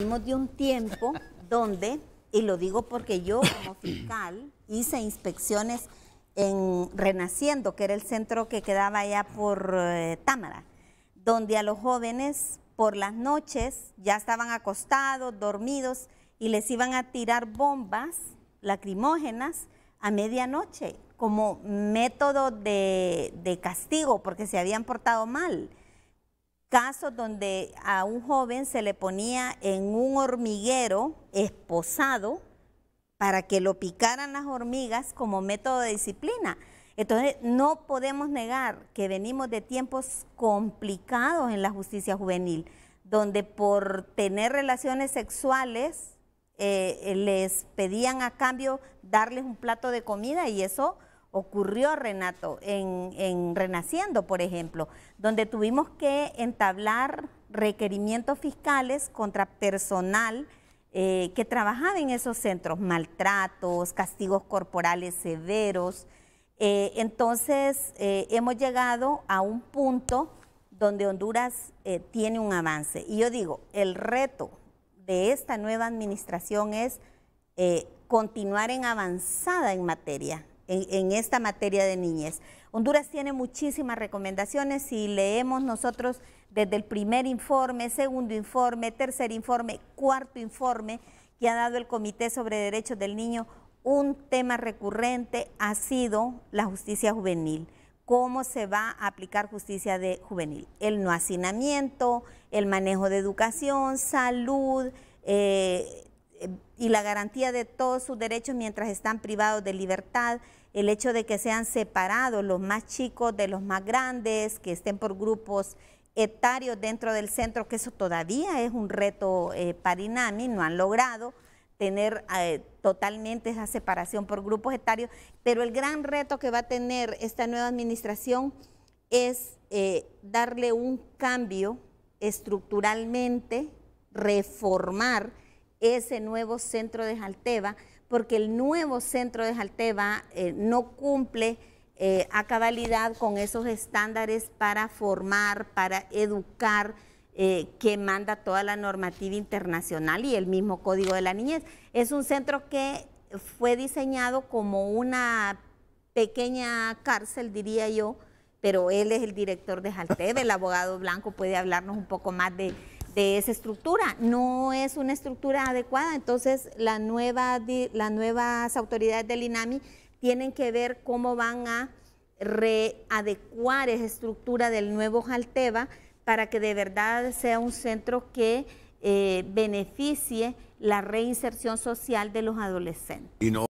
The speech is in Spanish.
Venimos de un tiempo donde, y lo digo porque yo como fiscal hice inspecciones en Renaciendo, que era el centro que quedaba allá por eh, Támara, donde a los jóvenes por las noches ya estaban acostados, dormidos, y les iban a tirar bombas lacrimógenas a medianoche como método de castigo porque se habían portado mal casos donde a un joven se le ponía en un hormiguero esposado para que lo picaran las hormigas como método de disciplina. Entonces, no podemos negar que venimos de tiempos complicados en la justicia juvenil, donde por tener relaciones sexuales eh, les pedían a cambio darles un plato de comida y eso ocurrió, Renato, en, Renaciendo, por ejemplo, donde tuvimos que entablar requerimientos fiscales contra personal eh, que trabajaba en esos centros, maltratos, castigos corporales severos. Eh, entonces, eh, hemos llegado a un punto donde Honduras tiene un avance. Y yo digo, el reto de esta nueva administración es continuar en avanzada en materia en, esta materia de niñez. Honduras tiene muchísimas recomendaciones y leemos nosotros desde el primer informe, segundo informe, tercer informe, cuarto informe que ha dado el Comité sobre Derechos del Niño, un tema recurrente ha sido la justicia juvenil cómo se va a aplicar justicia de juvenil. El no hacinamiento, el manejo de educación, salud, eh, eh, y la garantía de todos sus derechos mientras están privados de libertad, el hecho de que sean separados los más chicos de los más grandes, que estén por grupos etarios dentro del centro, que eso todavía es un reto eh, para INAMI, no han logrado tener eh, totalmente esa separación por grupos etarios, pero el gran reto que va a tener esta nueva administración es darle un cambio estructuralmente, reformar, ese nuevo centro de Jalteba, porque el nuevo centro de Jalteba eh, no cumple eh, a cabalidad con esos estándares para formar, para educar, eh, que manda toda la normativa internacional y el mismo Código de la Niñez. Es un centro que fue diseñado como una pequeña cárcel, diría yo, pero él es el director de Jalteba, el abogado blanco puede hablarnos un poco más de, de esa estructura. No es una estructura adecuada, entonces la nueva, las nuevas autoridades del INAMI tienen que ver cómo van a readecuar esa estructura del nuevo Jalteva para que de verdad sea un centro que eh, beneficie la reinserción social de los adolescentes.